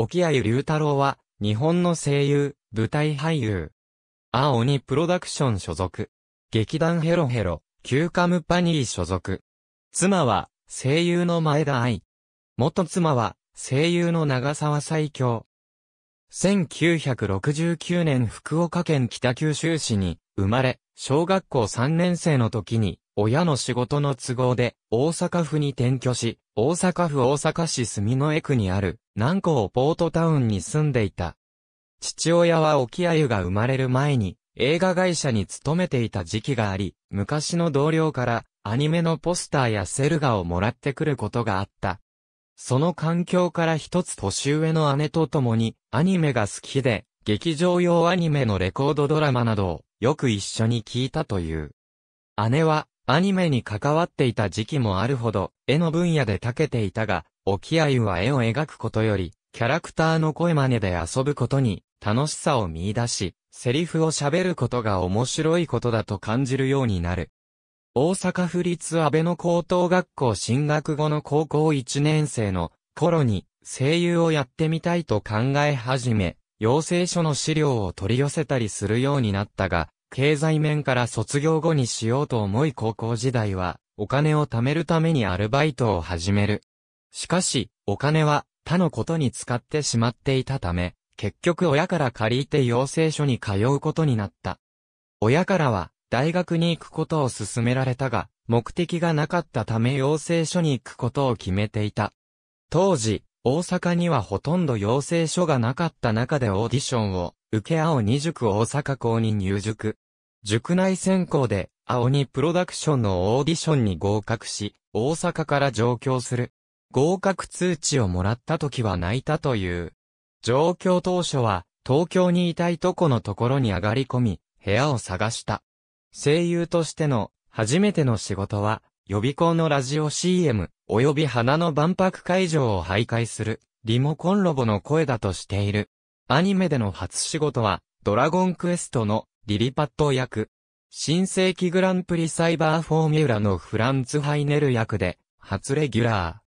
沖合龍太郎は、日本の声優、舞台俳優。青鬼プロダクション所属。劇団ヘロヘロ、キューカムパニー所属。妻は、声優の前田愛。元妻は、声優の長沢最強。1969年福岡県北九州市に生まれ、小学校3年生の時に親の仕事の都合で、大阪府に転居し、大阪府大阪市住之江区にある、南港ポートタウンに住んでいた。父親は沖鮎が生まれる前に、映画会社に勤めていた時期があり、昔の同僚からアニメのポスターやセルガをもらってくることがあった。その環境から一つ年上の姉と共にアニメが好きで、劇場用アニメのレコードドラマなどをよく一緒に聞いたという。姉はアニメに関わっていた時期もあるほど、絵の分野で長けていたが、沖合は絵を描くことより、キャラクターの声真似で遊ぶことに、楽しさを見出し、セリフを喋ることが面白いことだと感じるようになる。大阪府立安倍の高等学校進学後の高校1年生の頃に声優をやってみたいと考え始め、養成所の資料を取り寄せたりするようになったが、経済面から卒業後にしようと思い高校時代は、お金を貯めるためにアルバイトを始める。しかし、お金は他のことに使ってしまっていたため、結局親から借りて養成所に通うことになった。親からは、大学に行くことを勧められたが、目的がなかったため養成所に行くことを決めていた。当時、大阪にはほとんど養成所がなかった中でオーディションを受け青二塾大阪校に入塾。塾内選考で、青にプロダクションのオーディションに合格し、大阪から上京する。合格通知をもらった時は泣いたという。上京当初は、東京にいたいとこのところに上がり込み、部屋を探した。声優としての、初めての仕事は、予備校のラジオ CM、及び花の万博会場を徘徊する、リモコンロボの声だとしている。アニメでの初仕事は、ドラゴンクエストのリリパット役。新世紀グランプリサイバーフォーミュラのフランツ・ハイネル役で、初レギュラ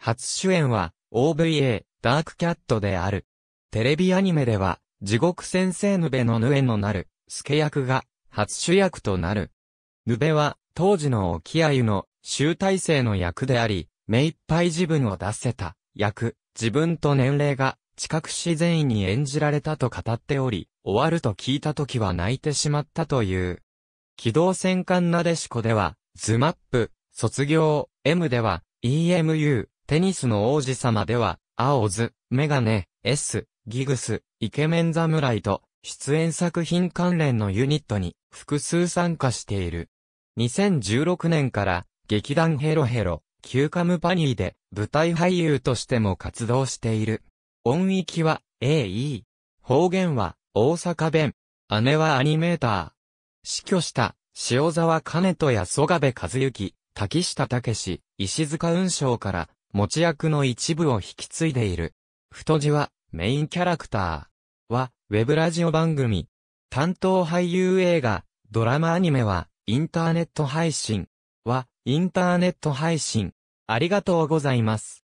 ー。初主演は、OVA、ダークキャットである。テレビアニメでは、地獄先生ヌベのヌエのなる、助役が、初主役となる。ヌベは、当時の沖合の集大成の役であり、目いっぱい自分を出せた役、自分と年齢が近く自然に演じられたと語っており、終わると聞いた時は泣いてしまったという。機動戦艦なでしこでは、ズマップ、卒業、M では、EMU、テニスの王子様では、アオズ、メガネ、S、ギグス、イケメン侍と、出演作品関連のユニットに複数参加している。2016年から劇団ヘロヘロ、キューカムパニーで舞台俳優としても活動している。音域は AE。方言は大阪弁。姉はアニメーター。死去した、塩沢兼人や曽我部和幸、滝下武石塚雲章から、持ち役の一部を引き継いでいる。太字は、メインキャラクター。は、ウェブラジオ番組。担当俳優映画、ドラマアニメは、インターネット配信。は、インターネット配信。ありがとうございます。